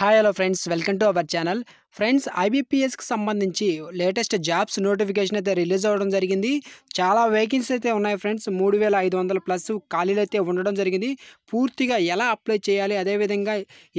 hi hello friends welcome to our channel friends ఐబీపీఎస్కి సంబంధించి latest jobs notification అయితే release అవ్వడం జరిగింది చాలా వేకెన్సీ అయితే ఉన్నాయి ఫ్రెండ్స్ మూడు వేల ఐదు వందల ప్లస్ ఖాళీలు అయితే ఉండడం జరిగింది పూర్తిగా ఎలా అప్లై చేయాలి అదేవిధంగా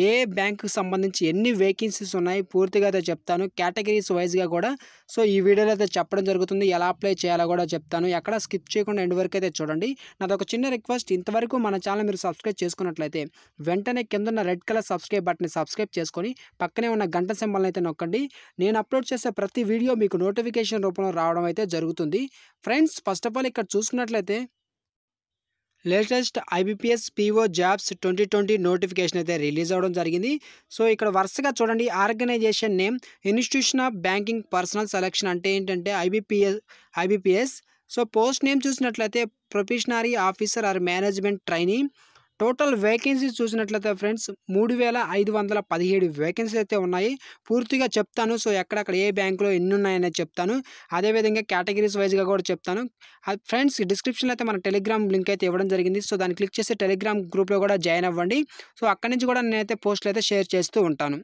ఏ బ్యాంకుకి సంబంధించి ఎన్ని వేకెన్సీస్ ఉన్నాయి పూర్తిగా అయితే చెప్తాను కేటగిరీస్ వైజ్గా కూడా సో ఈ వీడియోలో అయితే చెప్పడం జరుగుతుంది ఎలా అప్లై చేయాలో కూడా చెప్తాను ఎక్కడ స్కిప్ చేయకుండా ఎండ్ వరకు అయితే చూడండి నాదొక చిన్న రిక్వెస్ట్ ఇంతవరకు మన ఛానల్ మీరు సబ్స్క్రైబ్ చేసుకున్నట్లయితే వెంటనే కింద red colour subscribe button subscribe చేసుకొని పక్కనే ఉన్న గంట సింబల్ని అయితే నొక్కండి నేను అప్లోడ్ చేసే ప్రతి వీడియో మీకు నోటిఫికేషన్ రూపంలో రావడం అయితే జరుగుతుంది ఫ్రెండ్స్ ఫస్ట్ ఆఫ్ ఆల్ ఇక్కడ చూసుకున్నట్లయితే latest IBPS PO jobs twenty twenty notification అయితే రిలీజ్ అవ్వడం జరిగింది సో ఇక్కడ వరుసగా చూడండి organisation name institution of banking personnel selection అంటే ఏంటంటే IBPS IBPS so post name చూసినట్లయితే probationary officer or management training total vacancies చూసినట్లయితే ఫ్రెండ్స్ మూడు వేల ఐదు వందల పదిహేడు వేకెన్సీ అయితే ఉన్నాయి పూర్తిగా చెప్తాను సో ఎక్కడక్కడ ఏ బ్యాంకులో ఎన్ని ఉన్నాయనేది చెప్తాను అదేవిధంగా కేటగిరీస్ వైజ్గా కూడా చెప్తాను ఫ్రెండ్స్ డిస్క్రిప్షన్లో అయితే మన టెలిగ్రామ్ లింక్ అయితే ఇవ్వడం జరిగింది సో దాన్ని క్లిక్ చేసి టెలిగ్రామ్ గ్రూప్లో కూడా జాయిన్ అవ్వండి సో అక్కడి నుంచి కూడా నేనైతే పోస్టులు అయితే షేర్ చేస్తూ ఉంటాను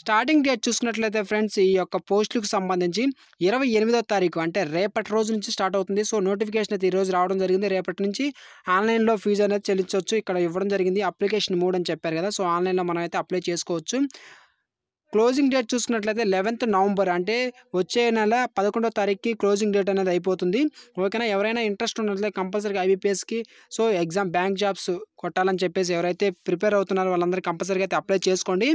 స్టార్టింగ్ డేట్ చూసుకున్నట్లయితే ఫ్రెండ్స్ ఈ యొక్క పోస్టులకు సంబంధించి ఇరవై ఎనిమిదో తారీఖు అంటే రేపటి రోజు నుంచి స్టార్ట్ అవుతుంది సో నోటిఫికేషన్ అయితే ఈరోజు రావడం జరిగింది రేపటి నుంచి ఆన్లైన్లో ఫీజు అనేది చెల్లించవచ్చు ఇక్కడ ఇవ్వడం జరిగింది అప్లికేషన్ మూడు అని చెప్పారు కదా సో ఆన్లైన్లో మనం అయితే అప్లై చేసుకోవచ్చు క్లోజింగ్ డేట్ చూసుకున్నట్లయితే లెవెన్త్ నవంబర్ అంటే వచ్చే నెల పదకొండో తారీఖుకి క్లోజింగ్ డేట్ అనేది అయిపోతుంది ఓకేనా ఎవరైనా ఇంట్రెస్ట్ ఉన్నట్లయితే కంపల్సరీగా ఐబీపీఎస్కి సో ఎగ్జామ్ బ్యాంక్ జాబ్స్ కొట్టాలని చెప్పేసి ఎవరైతే ప్రిపేర్ అవుతున్నారో వాళ్ళందరూ కంపల్సరీగా అయితే అప్లై చేసుకోండి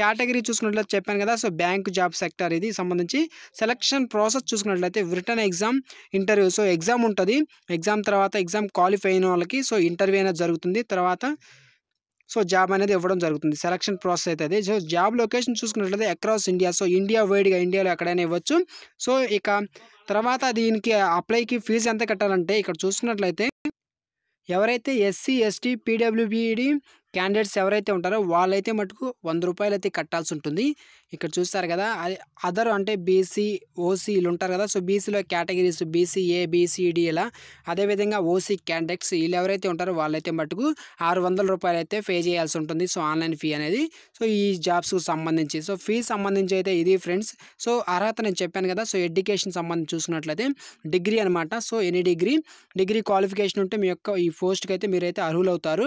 కేటగిరీ చూసుకున్నట్లయితే చెప్పాను కదా సో బ్యాంక్ జాబ్ సెక్టర్ ఇది సంబంధించి సెలక్షన్ ప్రాసెస్ చూసుకున్నట్లయితే written exam interview so exam ఉంటుంది ఎగ్జామ్ తర్వాత ఎగ్జామ్ క్వాలిఫై అయిన వాళ్ళకి సో ఇంటర్వ్యూ అనేది జరుగుతుంది తర్వాత సో జాబ్ అనేది ఇవ్వడం జరుగుతుంది సెలక్షన్ ప్రాసెస్ అయితే అది సో జాబ్ లొకేషన్ చూసుకున్నట్లయితే అక్రాస్ ఇండియా సో ఇండియా వైడ్గా ఇండియాలో ఎక్కడైనా ఇవ్వచ్చు సో ఇక తర్వాత దీనికి అప్లైకి ఫీజు ఎంత కట్టాలంటే ఇక్కడ చూసుకున్నట్లయితే ఎవరైతే ఎస్సీ ఎస్టీ పీడబ్ల్యూబీఈడి క్యాండిడేట్స్ ఎవరైతే ఉంటారో వాళ్ళైతే మటుకు వంద రూపాయలు అయితే కట్టాల్సి ఉంటుంది ఇక్కడ చూస్తారు కదా అదర్ అంటే బీసీ ఓసీ వీళ్ళు ఉంటారు కదా సో బీసీలో కేటగిరీస్ బీసీ ఏ బీసీడి ఇలా అదేవిధంగా ఓసీ క్యాండిడేట్స్ వీళ్ళు ఎవరైతే ఉంటారో వాళ్ళైతే మటుకు ఆరు వందల రూపాయలు అయితే పే చేయాల్సి ఉంటుంది సో ఆన్లైన్ ఫీ అనేది సో ఈ జాబ్స్కు సంబంధించి సో ఫీ సంబంధించి అయితే ఇది ఫ్రెండ్స్ సో అర్హత నేను చెప్పాను కదా సో ఎడ్యుకేషన్ సంబంధించి చూసుకున్నట్లయితే డిగ్రీ అనమాట so any degree degree qualification ఉంటే మీ యొక్క ఈ పోస్ట్కి అయితే మీరైతే అర్హులవుతారు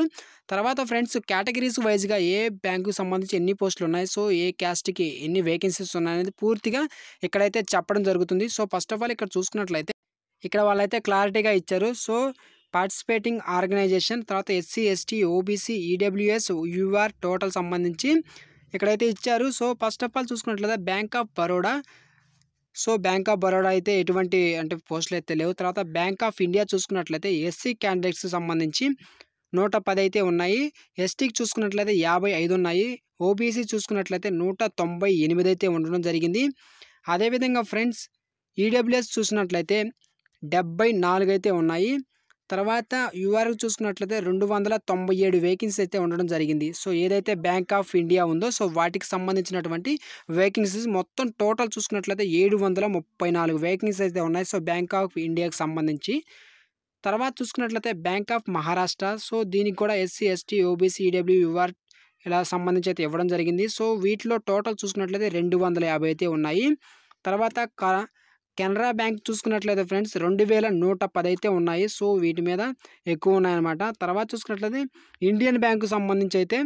తర్వాత ఫ్రెండ్స్ కేటగిరీస్ వైజ్గా ఏ బ్యాంకు సంబంధించి ఎన్ని పోస్టులు ఉన్నాయి సో ఏ క్యాస్ట్కి ఎన్ని వేకెన్సీస్ ఉన్నాయనేది పూర్తిగా ఇక్కడైతే చెప్పడం జరుగుతుంది సో ఫస్ట్ ఆఫ్ ఆల్ ఇక్కడ చూసుకున్నట్లయితే ఇక్కడ వాళ్ళైతే క్లారిటీగా ఇచ్చారు సో పార్టిసిపేటింగ్ ఆర్గనైజేషన్ తర్వాత SC ST OBC EWS UR total సంబంధించి ఇక్కడైతే ఇచ్చారు సో ఫస్ట్ ఆఫ్ ఆల్ చూసుకున్నట్లయితే bank of Baroda so bank of Baroda అయితే ఎటువంటి అంటే పోస్టులు అయితే లేవు తర్వాత బ్యాంక్ ఆఫ్ ఇండియా చూసుకున్నట్లయితే ఎస్సీ క్యాండిడేట్స్ సంబంధించి నూట పది అయితే ఉన్నాయి ఎస్టీకి చూసుకున్నట్లయితే యాభై ఐదు ఉన్నాయి ఓబీసీ చూసుకున్నట్లయితే నూట తొంభై ఎనిమిది అయితే ఉండడం జరిగింది అదేవిధంగా ఫ్రెండ్స్ ఈడబ్ల్యూఎస్ చూసినట్లయితే డెబ్బై నాలుగు అయితే ఉన్నాయి తర్వాత యూఆర్ఎఫ్ చూసుకున్నట్లయితే రెండు వందల తొంభై ఏడు వేకెన్సీ అయితే ఉండడం జరిగింది సో ఏదైతే బ్యాంక్ ఆఫ్ ఇండియా ఉందో సో వాటికి సంబంధించినటువంటి వేకెన్సీస్ మొత్తం టోటల్ చూసుకున్నట్లయితే ఏడు వందల ముప్పై నాలుగు వేకెన్సీ అయితే ఉన్నాయి సో బ్యాంక్ ఆఫ్ ఇండియాకి సంబంధించి తర్వాత చూసుకున్నట్లయితే బ్యాంక్ ఆఫ్ మహారాష్ట్ర సో దీనికి కూడా SC ST OBC EW UR ఇలా సంబంధించి అయితే ఇవ్వడం జరిగింది సో వీటిలో టోటల్ చూసుకున్నట్లయితే రెండు వందల యాభై అయితే ఉన్నాయి తర్వాత కెనరా బ్యాంక్ చూసుకున్నట్లయితే ఫ్రెండ్స్ రెండు వేల నూట పది అయితే ఉన్నాయి సో వీటి మీద ఎక్కువ ఉన్నాయన్నమాట తర్వాత చూసుకున్నట్లయితే ఇండియన్ బ్యాంకు సంబంధించి అయితే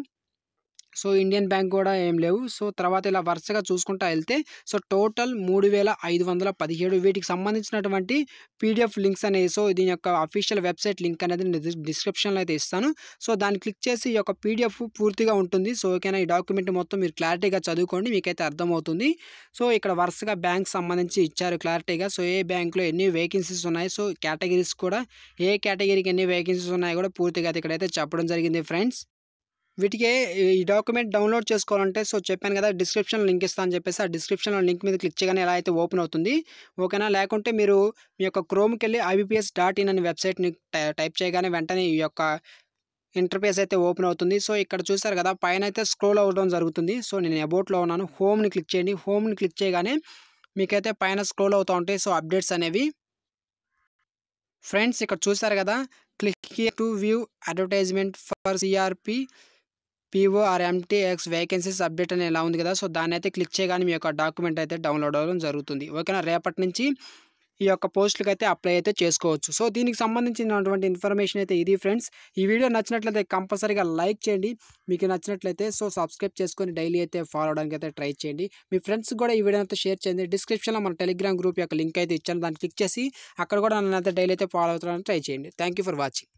సో ఇండియన్ బ్యాంక్ కూడా ఏం లేవు సో తర్వాత ఇలా వరుసగా చూసుకుంటా వెళ్తే సో టోటల్ మూడు వేల ఐదు వందల పదిహేడు వీటికి సంబంధించినటువంటి పీడిఎఫ్ లింక్స్ అనేవి సో దీని యొక్క అఫీషియల్ వెబ్సైట్ లింక్ అనేది డిస్క్రిప్షన్లో అయితే ఇస్తాను సో దాన్ని క్లిక్ చేసి ఈ యొక్క పీడిఎఫ్ పూర్తిగా ఉంటుంది సో ఓకేనా ఈ డాక్యుమెంట్ మొత్తం మీరు క్లారిటీగా చదువుకోండి మీకైతే అర్థమవుతుంది సో ఇక్కడ వరుసగా బ్యాంక్ సంబంధించి ఇచ్చారు క్లారిటీగా సో ఏ బ్యాంక్లో ఎన్ని వేకెన్సీస్ ఉన్నాయి సో కేటగిరీస్ కూడా ఏ కేటగిరీకి ఎన్ని వేకెన్సీస్ ఉన్నాయో కూడా పూర్తిగా ఇక్కడైతే చెప్పడం జరిగింది ఫ్రెండ్స్ వీటికి ఈ డాక్యుమెంట్ డౌన్లోడ్ చేసుకోవాలంటే సో చెప్పాను కదా డిస్క్రిప్షన్ లింక్ ఇస్తా అని చెప్పేసి ఆ డిస్క్రిప్షన్లో లింక్ మీద క్లిక్ చేయగానే ఎలా అయితే ఓపెన్ అవుతుంది ఓకేనా లేకుంటే మీరు మీ యొక్క క్రోమ్కి వెళ్ళి ఐబీపీఎస్ డాట్ ఇన్ అనే వెబ్సైట్ని టైప్ చేయగానే వెంటనే ఈ యొక్క ఇంటర్ఫేస్ అయితే ఓపెన్ అవుతుంది సో ఇక్కడ చూసారు కదా పైన అయితే స్క్రోల్ అవ్వడం జరుగుతుంది సో నేను అబౌట్లో ఉన్నాను హోమ్ని క్లిక్ చేయండి హోమ్ని క్లిక్ చేయగానే మీకైతే పైన స్క్రోల్ అవుతూ ఉంటాయి సో అప్డేట్స్ అనేవి ఫ్రెండ్స్ ఇక్కడ చూసారు కదా click to view advertisement for CRP MTX vacancies update అని ఎలా ఉంది కదా సో దాన్ని అయితే క్లిక్ చేయగానే మీ యొక్క డాక్యుమెంట్ అయితే డౌన్లోడ్ అవ్వడం జరుగుతుంది ఓకేనా రేపటి నుంచి ఈ యొక్క పోస్టులకు అయితే అప్లై అయితే చేసుకోవచ్చు సో దీనికి సంబంధించినటువంటి ఇన్ఫర్మేషన్ అయితే ఇది ఫ్రెండ్స్ ఈ వీడియో నచ్చినట్లయితే కంపల్సరీగా లైక్ చేయండి మీకు నచ్చినట్లయితే సో సబ్స్క్రైబ్ చేసుకొని డైలీ అయితే ఫాలో అవడానికి అయితే ట్రై చేయండి మీ ఫ్రెండ్స్ కూడా ఈ వీడియో అయితే షేర్ చేయండి డిస్క్రిప్షన్లో మన టెలిగ్రామ్ గ్రూప్ యొక్క లింక్ అయితే ఇచ్చాను దాన్ని క్లిక్ చేసి అక్కడ కూడా నన్ను అయితే డైలీ అయితే ఫాలో అవుతారని ట్రై చేయండి థ్యాంక్ ఫర్ వాచింగ్